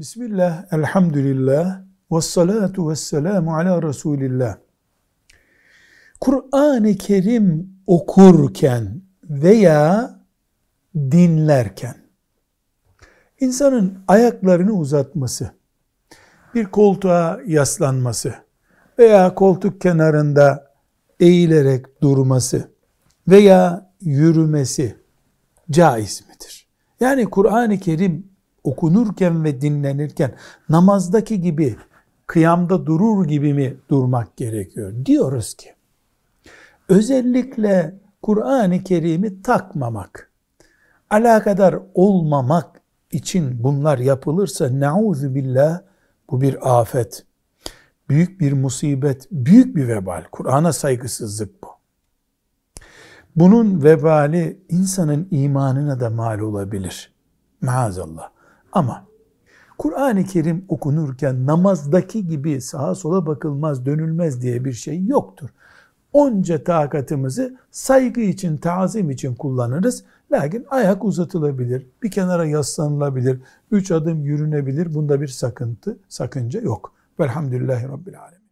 Bismillah, elhamdülillah, ve salatu ve selamu ala Resulillah. Kur'an-ı Kerim okurken veya dinlerken insanın ayaklarını uzatması, bir koltuğa yaslanması veya koltuk kenarında eğilerek durması veya yürümesi caiz midir? Yani Kur'an-ı Kerim okunurken ve dinlenirken namazdaki gibi kıyamda durur gibi mi durmak gerekiyor? Diyoruz ki özellikle Kur'an-ı Kerim'i takmamak, alakadar olmamak için bunlar yapılırsa nauzu billah bu bir afet, büyük bir musibet, büyük bir vebal. Kur'an'a saygısızlık bu. Bunun vebali insanın imanına da mal olabilir. Maazallah. Ama Kur'an-ı Kerim okunurken namazdaki gibi sağa sola bakılmaz, dönülmez diye bir şey yoktur. Onca takatımızı saygı için, tazim için kullanırız. Lakin ayak uzatılabilir, bir kenara yaslanılabilir, üç adım yürünebilir. Bunda bir sakıntı, sakınca yok. Velhamdülillahi Rabbil Alemin.